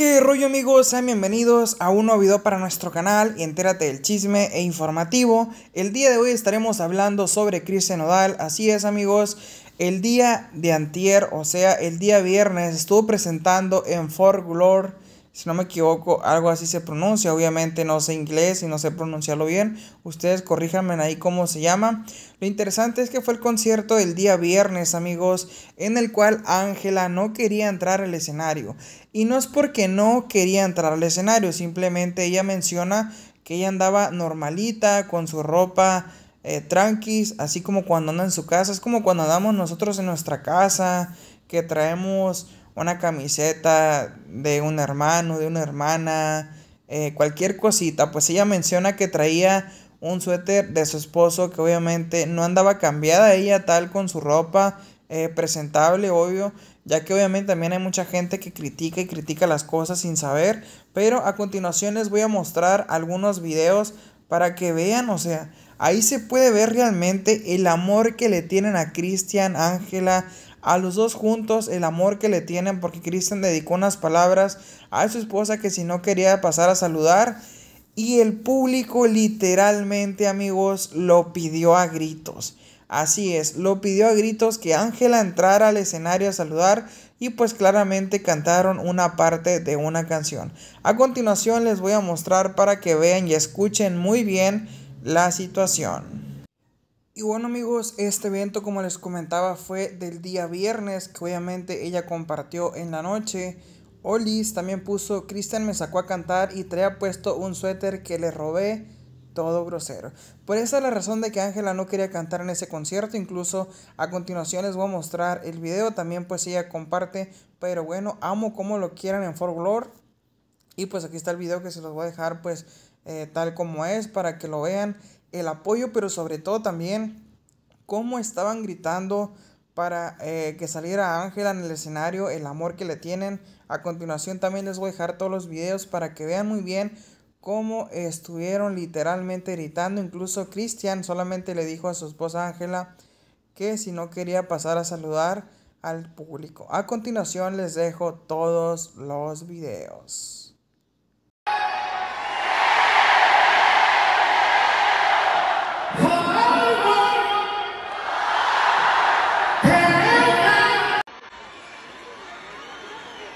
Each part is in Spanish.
¿Qué rollo amigos? Sean bienvenidos a un nuevo video para nuestro canal y entérate del chisme e informativo. El día de hoy estaremos hablando sobre Chris Nodal, así es amigos. El día de antier, o sea, el día viernes, estuvo presentando en Fort si no me equivoco, algo así se pronuncia. Obviamente no sé inglés y no sé pronunciarlo bien. Ustedes corríjanme ahí cómo se llama. Lo interesante es que fue el concierto del día viernes, amigos, en el cual Ángela no quería entrar al escenario. Y no es porque no quería entrar al escenario, simplemente ella menciona que ella andaba normalita, con su ropa eh, tranquis, así como cuando anda en su casa. Es como cuando andamos nosotros en nuestra casa, que traemos una camiseta de un hermano, de una hermana, eh, cualquier cosita. Pues ella menciona que traía un suéter de su esposo que obviamente no andaba cambiada ella tal con su ropa eh, presentable, obvio, ya que obviamente también hay mucha gente que critica y critica las cosas sin saber, pero a continuación les voy a mostrar algunos videos para que vean, o sea, ahí se puede ver realmente el amor que le tienen a Cristian, Ángela, a los dos juntos el amor que le tienen porque Kristen dedicó unas palabras a su esposa que si no quería pasar a saludar y el público literalmente amigos lo pidió a gritos. Así es, lo pidió a gritos que Ángela entrara al escenario a saludar y pues claramente cantaron una parte de una canción. A continuación les voy a mostrar para que vean y escuchen muy bien la situación. Y bueno amigos, este evento como les comentaba fue del día viernes, que obviamente ella compartió en la noche. Olis también puso, Cristian me sacó a cantar y traía puesto un suéter que le robé, todo grosero. Por esa es la razón de que Ángela no quería cantar en ese concierto, incluso a continuación les voy a mostrar el video, también pues ella comparte, pero bueno, amo como lo quieran en Folklore. Y pues aquí está el video que se los voy a dejar pues eh, tal como es para que lo vean el apoyo, pero sobre todo también cómo estaban gritando para eh, que saliera Ángela en el escenario, el amor que le tienen. A continuación también les voy a dejar todos los videos para que vean muy bien cómo estuvieron literalmente gritando. Incluso Cristian solamente le dijo a su esposa Ángela que si no quería pasar a saludar al público. A continuación les dejo todos los videos.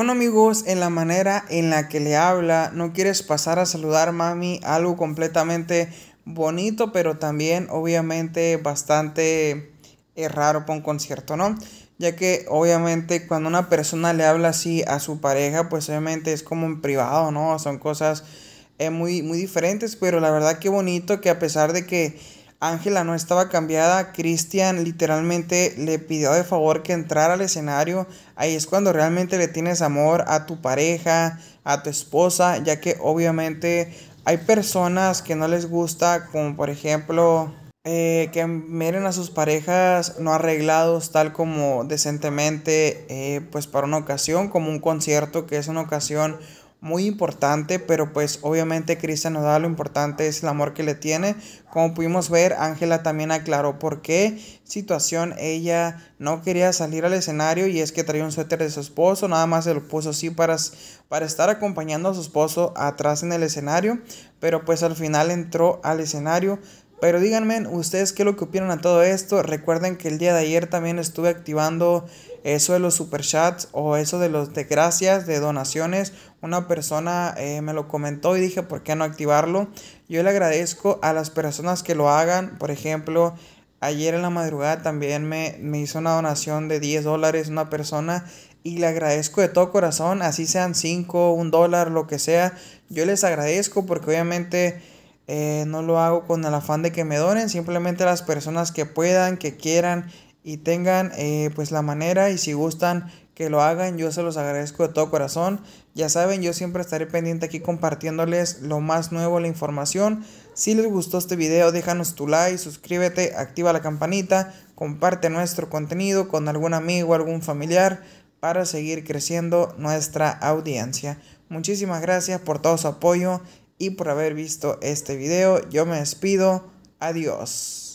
Bueno amigos, en la manera en la que le habla, no quieres pasar a saludar mami, algo completamente bonito, pero también obviamente bastante eh, raro para un concierto, ¿no? Ya que obviamente cuando una persona le habla así a su pareja, pues obviamente es como en privado, ¿no? Son cosas eh, muy, muy diferentes, pero la verdad que bonito que a pesar de que Ángela no estaba cambiada, Cristian literalmente le pidió de favor que entrara al escenario. Ahí es cuando realmente le tienes amor a tu pareja, a tu esposa, ya que obviamente hay personas que no les gusta, como por ejemplo eh, que miren a sus parejas no arreglados tal como decentemente, eh, pues para una ocasión, como un concierto que es una ocasión muy importante, pero pues obviamente Cristian nos da lo importante es el amor que le tiene. Como pudimos ver, Ángela también aclaró por qué situación ella no quería salir al escenario y es que traía un suéter de su esposo, nada más se lo puso así para, para estar acompañando a su esposo atrás en el escenario, pero pues al final entró al escenario pero díganme ustedes qué es lo que opinan a todo esto. Recuerden que el día de ayer también estuve activando eso de los superchats o eso de los de gracias, de donaciones. Una persona eh, me lo comentó y dije, ¿por qué no activarlo? Yo le agradezco a las personas que lo hagan. Por ejemplo, ayer en la madrugada también me, hizo una donación de 10 dólares una persona y le agradezco de todo corazón, así sean 5, 1 dólar, lo que sea. Yo les agradezco porque obviamente eh, no lo hago con el afán de que me donen, simplemente las personas que puedan, que quieran y tengan eh, pues la manera y si gustan que lo hagan, yo se los agradezco de todo corazón. Ya saben, yo siempre estaré pendiente aquí compartiéndoles lo más nuevo, la información. Si les gustó este video, déjanos tu like, suscríbete, activa la campanita, comparte nuestro contenido con algún amigo, algún familiar para seguir creciendo nuestra audiencia. Muchísimas gracias por todo su apoyo y por haber visto este video. Yo me despido. Adiós.